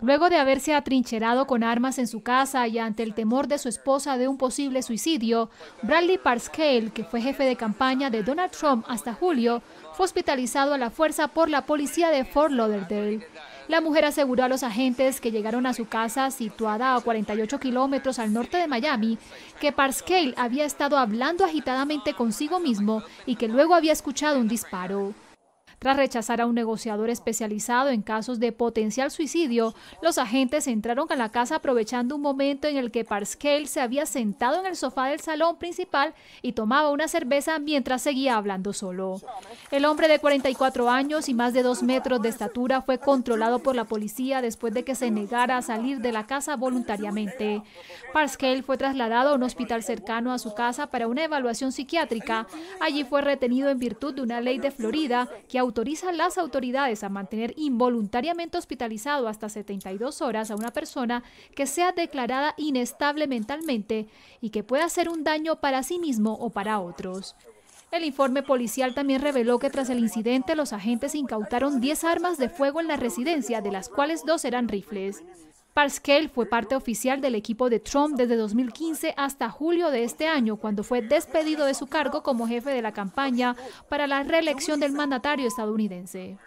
Luego de haberse atrincherado con armas en su casa y ante el temor de su esposa de un posible suicidio, Bradley Parscale, que fue jefe de campaña de Donald Trump hasta julio, fue hospitalizado a la fuerza por la policía de Fort Lauderdale. La mujer aseguró a los agentes que llegaron a su casa, situada a 48 kilómetros al norte de Miami, que Parscale había estado hablando agitadamente consigo mismo y que luego había escuchado un disparo. Tras rechazar a un negociador especializado en casos de potencial suicidio, los agentes entraron a la casa aprovechando un momento en el que Parscale se había sentado en el sofá del salón principal y tomaba una cerveza mientras seguía hablando solo. El hombre de 44 años y más de 2 metros de estatura fue controlado por la policía después de que se negara a salir de la casa voluntariamente. Parscale fue trasladado a un hospital cercano a su casa para una evaluación psiquiátrica. Allí fue retenido en virtud de una ley de Florida que autoriza a las autoridades a mantener involuntariamente hospitalizado hasta 72 horas a una persona que sea declarada inestable mentalmente y que pueda hacer un daño para sí mismo o para otros. El informe policial también reveló que tras el incidente los agentes incautaron 10 armas de fuego en la residencia, de las cuales dos eran rifles. Parscale fue parte oficial del equipo de Trump desde 2015 hasta julio de este año, cuando fue despedido de su cargo como jefe de la campaña para la reelección del mandatario estadounidense.